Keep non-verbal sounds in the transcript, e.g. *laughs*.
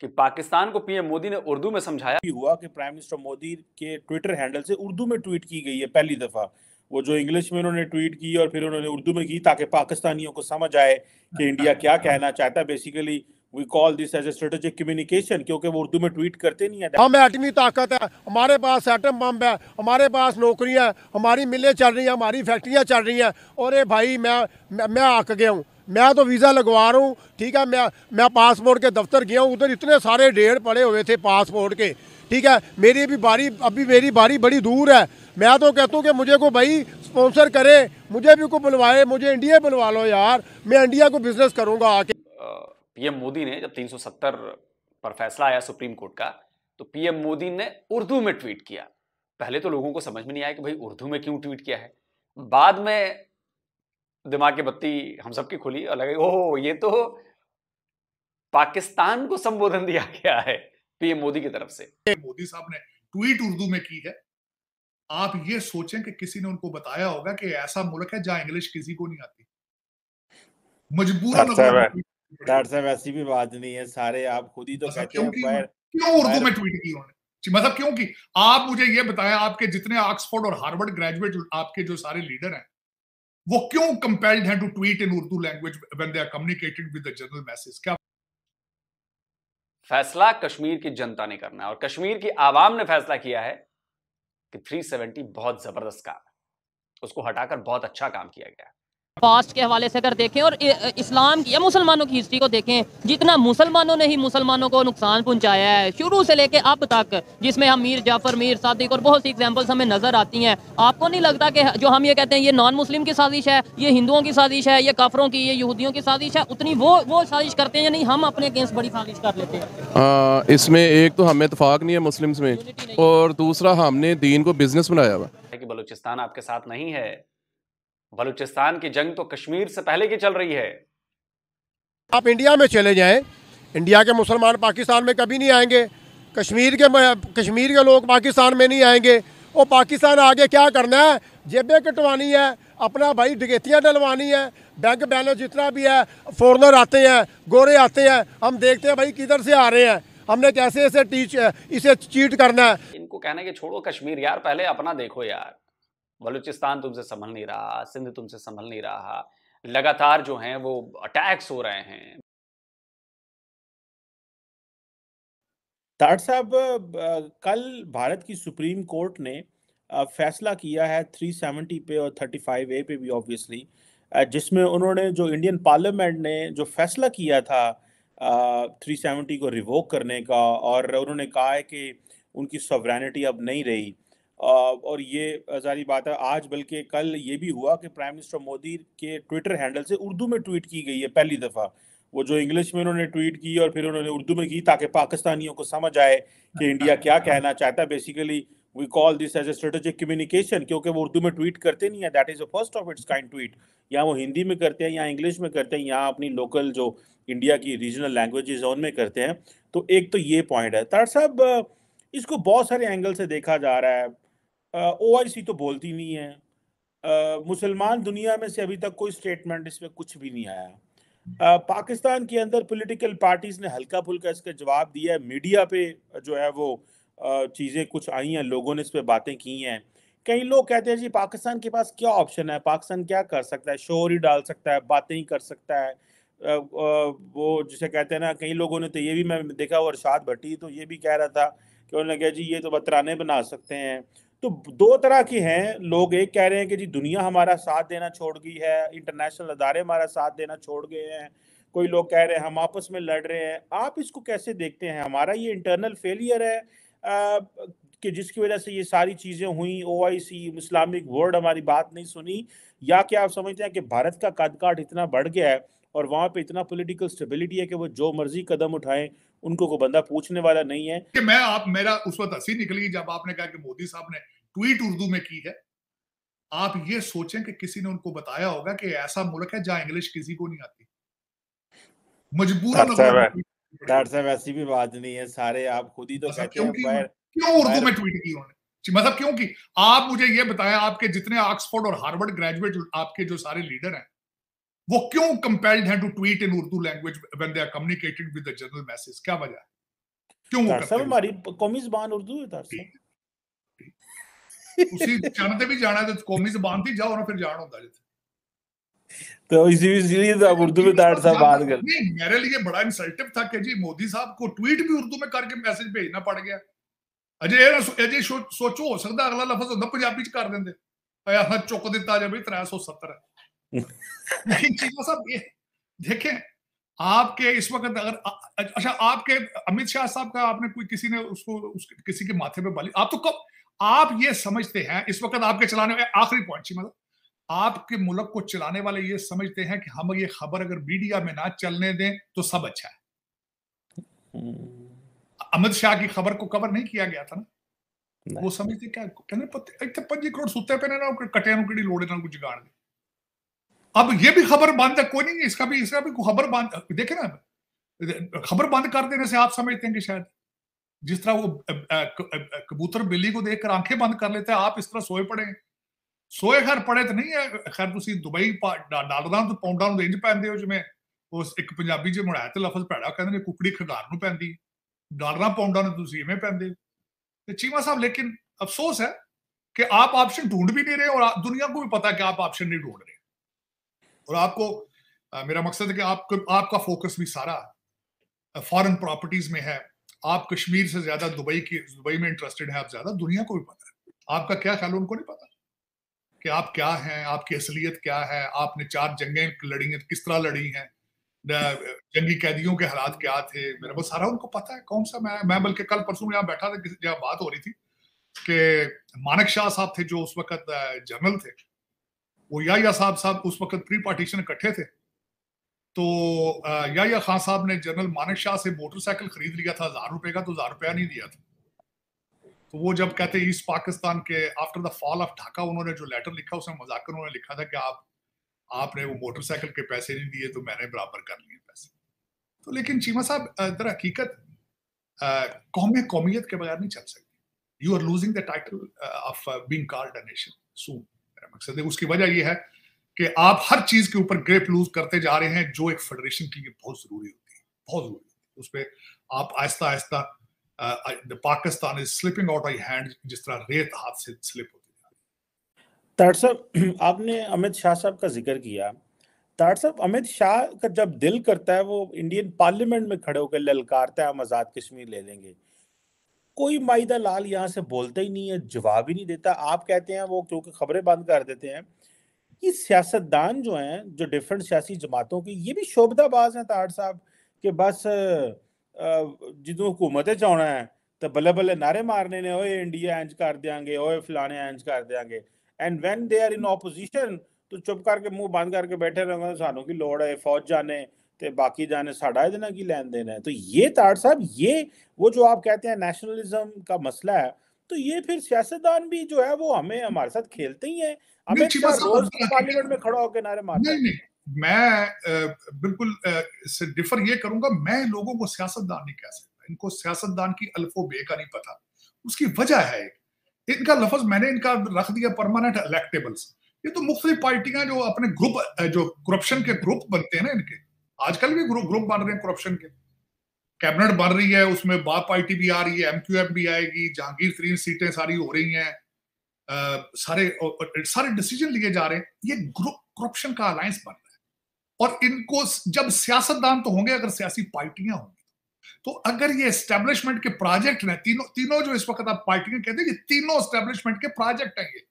कि पाकिस्तान को पीएम मोदी ने उर्दू में समझाया हुआ कि प्राइम मिनिस्टर मोदी के ट्विटर हैंडल से उर्दू में ट्वीट की गई है पहली दफा वो जो इंग्लिश में उन्होंने ट्वीट की और फिर उन्होंने उर्दू में की ताकि पाकिस्तानियों को समझ आए कि इंडिया हाँ। क्या कहना चाहता है basically we call this as a strategic communication क्योंकि वो उर्दू में ट्वीट करते नहीं है हम एटमी ताकत है हमारे पास एटम बम है हमारे पास नौकरियाँ है हमारी मिलें चल रही हैं हमारी फैक्ट्रियाँ चल रही हैं और ये भाई मैं मैं, आक गया हूँ मैं तो वीज़ा लगवा रहा हूँ ठीक है मैं मैं पासपोर्ट के दफ्तर गया हूँ उधर इतने सारे डेढ़ पड़े हुए थे पासपोर्ट के ठीक है मेरी भी बारी अभी मेरी बारी बड़ी दूर है मैं तो कहता हूँ कि मुझे को भाई स्पॉन्सर करे मुझे भी को बुलवाए मुझे इंडिया बुलवा लो यार मैं इंडिया को बिज़नेस करूँगा आके पीएम मोदी ने जब 370 पर फैसला आया सुप्रीम कोर्ट का तो पीएम मोदी ने उर्दू में ट्वीट किया पहले तो लोगों को समझ में नहीं आया कि भाई उर्दू में क्यों ट्वीट किया है बाद में दिमाग की बत्ती हम सबकी खुली और लगे ओह ये तो पाकिस्तान को संबोधन दिया गया है पीएम मोदी की तरफ से मोदी साहब ने ट्वीट उर्दू में की है आप ये सोचें कि किसी ने उनको बताया होगा कि ऐसा मुल्क है जहां इंग्लिश किसी को नहीं आती मजबूर अच्छा, डॉक्टर साहब ऐसी भी बात नहीं है सारे आप खुद ही तो मतलब कहते हैं क्यों, क्यों उर्दू में ट्वीट की उन्होंने मतलब क्यों की आप मुझे ये बताएं आपके जितने ऑक्सफोर्ड और हार्वर्ड ग्रेजुएट आपके जो सारे लीडर हैं वो क्यों कंपेल्ड हैं to tweet in Urdu language when they are communicated with the general message क्या फैसला कश्मीर की जनता ने करना है और कश्मीर की आवाम ने फैसला किया है कि 370 बहुत जबरदस्त काम है उसको हटाकर बहुत अच्छा काम किया गया फास्ट के हवाले से अगर देखें और इस्लाम की या मुसलमानों की हिस्ट्री को देखें जितना मुसलमानों ने ही मुसलमानों को नुकसान पहुंचाया है शुरू से लेके अब तक जिसमें हम मीर जाफर मीर सादिक और बहुत सी एग्जांपल्स हमें नज़र आती हैं आपको नहीं लगता कि जो हम ये कहते हैं ये नॉन मुस्लिम की साजिश है ये हिंदुओं की साजिश है ये काफरों की ये यहूदियों की साजिश है उतनी वो वो साजिश करते हैं या नहीं हम अपने अगेंस्ट बड़ी साजिश कर लेते हैं इसमें एक तो हमें इतफाक़ नहीं है मुस्लिम्स में और दूसरा हमने दीन को बिजनेस बनाया हुआ है कि बलूचिस्तान आपके साथ नहीं है बलूचिस्तान की जंग तो कश्मीर से पहले की चल रही है आप इंडिया में चले जाए इंडिया के मुसलमान पाकिस्तान में कभी नहीं आएंगे कश्मीर के कश्मीर के लोग पाकिस्तान में नहीं आएंगे और पाकिस्तान आगे क्या करना है जेबें कटवानी है अपना भाई डकैतियाँ डलवानी है बैंक बैलेंस जितना भी है फॉरनर आते हैं गोरे आते हैं हम देखते हैं भाई किधर से आ रहे हैं हमने कैसे इसे टीच इसे चीट करना है इनको कहने के छोड़ो कश्मीर यार पहले अपना देखो यार बलूचिस्तान तुमसे संभल नहीं रहा सिंध तुमसे संभल नहीं रहा लगातार जो हैं वो अटैक्स हो रहे हैं ताट साहब कल भारत की सुप्रीम कोर्ट ने फैसला किया है 370 पे और 35 ए पे भी ऑब्वियसली जिसमें उन्होंने जो इंडियन पार्लियामेंट ने जो फैसला किया था 370 को रिवोक करने का और उन्होंने कहा है कि उनकी सॉवरेनिटी अब नहीं रही और ये जारी बात है आज बल्कि कल ये भी हुआ कि प्राइम मिनिस्टर मोदी के ट्विटर हैंडल से उर्दू में ट्वीट की गई है पहली दफ़ा वो जो इंग्लिश में उन्होंने ट्वीट की और फिर उन्होंने उर्दू में की ताकि पाकिस्तानियों को समझ आए कि इंडिया *laughs* क्या कहना चाहता है basically we call this as a strategic communication क्योंकि वो उर्दू में ट्वीट करते नहीं है that is a first of its kind tweet या वो हिंदी में करते हैं या इंग्लिश में करते हैं या अपनी लोकल जो इंडिया की रीजनल लैंग्वेजेज है उनमें करते हैं तो एक तो ये पॉइंट है तार साहब इसको बहुत सारे एंगल से देखा जा रहा है ओ सी तो बोलती नहीं है मुसलमान दुनिया में से अभी तक कोई स्टेटमेंट इसमें कुछ भी नहीं आया आ, पाकिस्तान के अंदर पॉलिटिकल पार्टीज ने हल्का फुल्का इसका जवाब दिया है मीडिया पे जो है वो चीज़ें कुछ आई हैं लोगों ने इस पर बातें की हैं कई लोग कहते हैं जी पाकिस्तान के पास क्या ऑप्शन है पाकिस्तान क्या कर सकता है शोर ही डाल सकता है बातें ही कर सकता है वो जिसे कहते हैं ना कई लोगों ने तो ये भी मैं देखा और शाद भट्टी तो ये भी कह रहा था कि उन्होंने कहा जी ये तो बतराने बना सकते हैं तो दो तरह के हैं लोग एक कह रहे हैं कि जी दुनिया हमारा साथ देना छोड़ गई है इंटरनेशनल अदारे हमारा साथ देना छोड़ गए हैं कोई लोग कह रहे हैं हम आपस में लड़ रहे हैं आप इसको कैसे देखते हैं हमारा ये इंटरनल फेलियर है आ, कि जिसकी वजह से ये सारी चीज़ें हुई ओ इस्लामिक वर्ल्ड हमारी बात नहीं सुनी या क्या आप समझते हैं कि भारत का कद काट इतना बढ़ गया है और वहाँ पे इतना पॉलिटिकल स्टेबिलिटी है कि वो जो मर्जी कदम उठाएं उनको को बंदा पूछने वाला नहीं है कि मैं आप मेरा उस वक्त हंसी निकली जब आपने कहा कि मोदी साहब ने ट्वीट उर्दू में की है आप ये सोचें कि किसी ने उनको बताया होगा कि ऐसा मुल्क है जहां इंग्लिश किसी को नहीं आती मजबूर डॉक्टर साहब ऐसी भी बात नहीं है सारे आप खुद ही तो कहते हैं क्यों उर्दू में ट्वीट की उन्होंने मतलब क्यों की आप मुझे ये बताएं आपके जितने ऑक्सफोर्ड और हार्वर्ड ग्रेजुएट आपके जो सारे लीडर हैं वो क्यों कंपेल्ड हैं to tweet in Urdu language when they are communicated with the general message क्या वजह है क्यों वो करते हमारी कौमी जुबान उर्दू है सर उसी जाने भी जाना है तो कौमी जुबान थी जाओ और फिर जान होता है तो इसी इसलिए तो उर्दू में दार साहब बात कर नहीं मेरे लिए बड़ा इंसल्टिव था कि जी मोदी साहब को ट्वीट भी उर्दू में करके मैसेज भेजना पड़ गया ਅਜੇ ਅਜੇ ਸੋਚੋ ਹੋ ਸਕਦਾ ਅਗਲਾ ਲਫ਼ਜ਼ ਹੁੰਦਾ ਪੰਜਾਬੀ ਚ ਕਰ ਦਿੰਦੇ ਆਹ ਚੁੱਕ ਦਿੱਤਾ ਜਾਵੇ 370 इन *laughs* चीजों सब ये देखें आपके इस वक्त अगर अच्छा आपके अमित शाह साहब का आपने कोई किसी ने उसको उस, किसी के माथे पे बाली आप तो कब आप ये समझते हैं इस वक्त आपके चलाने में आखिरी पॉइंट मतलब आपके मुल्क को चलाने वाले ये समझते हैं कि हम ये खबर अगर मीडिया में ना चलने दें तो सब अच्छा है अमित शाह की खबर को कवर नहीं किया गया था ना वो समझते क्या कहने पते तो पंजी करोड़ सुते पे ना कटे ਨੂੰ लोड़े ना कुछ ਕੁਝ दे अब ये भी खबर है कोई नहीं है इसका भी इसका भी खबर बांध देखे ना खबर बंद कर देने से आप समझते हैं कि शायद जिस तरह वो कबूतर बिल्ली को देखकर आंखें बंद कर लेते हैं आप इस तरह सोए पड़े सोए खैर पड़े तो नहीं तो है खैर तुम दुबई ਡਾਲਰਾਂ ਤੋਂ पाउंडा ਨੂੰ ਰੇਂਜ ਪੈਂਦੇ जिम्मे उस एक पंजाबी जो मुड़ाया तो लफज भैड़ा कहते ਕਹਿੰਦੇ ਨੇ ਕੁਕੜੀ ਖਗਾਰ ਨੂੰ ਪੈਂਦੀ ਡਾਲਰਾਂ ਪਾਉਂਡਾਂ ਨੂੰ ਤੁਸੀਂ ਇਵੇਂ ਪੈਂਦੇ ਤੇ ਚੀਮਾ ਸਾਹਿਬ कि आप ऑप्शन ढूंढ भी नहीं रहे और दुनिया को भी पता है कि आप ऑप्शन नहीं ढूंढ रहे और आपको मेरा मकसद है कि आपको आपका फोकस भी सारा फॉरेन प्रॉपर्टीज में है आप कश्मीर से ज्यादा दुबई की दुबई में इंटरेस्टेड है आप ज्यादा दुनिया को भी पता है आपका क्या ख्याल उनको नहीं पता कि आप क्या हैं आपकी असलियत क्या है आपने चार जंगें लड़ी हैं किस तरह लड़ी हैं जंगी कैदियों के हालात क्या थे मेरा वो सारा उनको पता है कौन सा मैं मैं बल्कि कल परसों यहाँ बैठा था जहाँ बात हो रही थी कि मानक शाह साहब थे जो उस वक्त जनरल थे वो या साहब साहब उस वक्त प्री पार्टीशन इकट्ठे थे तो या खान साहब ने जनरल मानिक शाह से मोटरसाइकिल खरीद लिया था हजार रुपए का तो हजार रुपया नहीं दिया था तो वो जब कहते ईस्ट पाकिस्तान के after the fall of Dhaka उन्होंने जो लेटर लिखा उसमें मजाक उन्होंने लिखा था कि आप आपने वो मोटरसाइकिल के पैसे नहीं दिए तो मैंने बराबर कर लिए पैसे तो लेकिन चीमा साहब दर हकीकत कौम कौमियत के बगैर नहीं चल सकती you are losing the title of being called a nation soon uh, मेरा मकसद है उसकी वजह यह है कि आप हर चीज के ऊपर ग्रेप लूज करते जा रहे हैं जो एक फेडरेशन के लिए बहुत जरूरी होती है बहुत जरूरी होती है उस पर आप आहिस्ता आहिस्ता Pakistan is slipping out I hand जिस तरह रेत हाथ से स्लिप होती है तार साहब *clears throat* आपने अमित शाह साहब का जिक्र किया तार साहब अमित शाह का जब दिल करता है वो इंडियन पार्लियामेंट में खड़े होकर ललकारता है हम आज़ाद कश्मीर ले लेंगे कोई माई लाल यहाँ से बोलता ही नहीं है जवाब ही नहीं देता आप कहते हैं वो क्योंकि खबरें बंद कर देते हैं कि सियासतदान जो हैं जो डिफरेंट सियासी जमातों की ये भी शोभदाबाज हैं ताड़ साहब कि बस जो हुकूमत चाहना है तो बल्ले बल्ले नारे मारने ने ओए इंडिया एंज कर देंगे ओए फलाने एंज कर देंगे and when they are in opposition तो चुप करके मुंह बंद करके बैठे रहेंगे तो सानू की लोड़ है फौज जाने ਤੇ बाकी जाने साढ़ा ਇਹਦੇ ਨਾਲ ਕੀ ਲੈਣ ਦੇਣ ਹੈ तो ये ताड़ साहब ये वो जो आप कहते हैं नेशनलिज्म का मसला है तो ये फिर सियासतदान भी जो है वो हमें हमारे साथ खेलते ही है हमें पार्लियामेंट में खड़ा होकर नारे मारते हैं मैं बिल्कुल इससे डिफर ये करूंगा मैं लोगों को सियासतदान नहीं कह सकता इनको सियासतदान की अल्फो बे का नहीं पता उसकी वजह है इनका लफज मैंने इनका रख दिया परमानेंट इलेक्टेबल्स ये तो मुख्तलिफ पार्टियां जो अपने ग्रुप जो करप्शन के ग्रुप बनते हैं ना इनके आजकल भी ग्रुप ग्रुप बन रहे हैं करप्शन के कैबिनेट बन रही है उसमें बाप पार्टी भी आ रही है एमक्यूएम भी आएगी जहांगीर तरीन सीटें सारी हो रही हैं सारे सारे डिसीजन लिए जा रहे हैं ये ग्रुप करप्शन का अलायंस बन रहा है और इनको जब सियासतदान तो होंगे अगर सियासी पार्टियां होंगी तो, तो अगर ये एस्टेब्लिशमेंट के प्रोजेक्ट हैं तीनों तीनों जो इस वक्त आप पार्टियां कहते हैं ये तीनों एस्टेब्लिशमेंट के प्रोजेक्ट हैं ये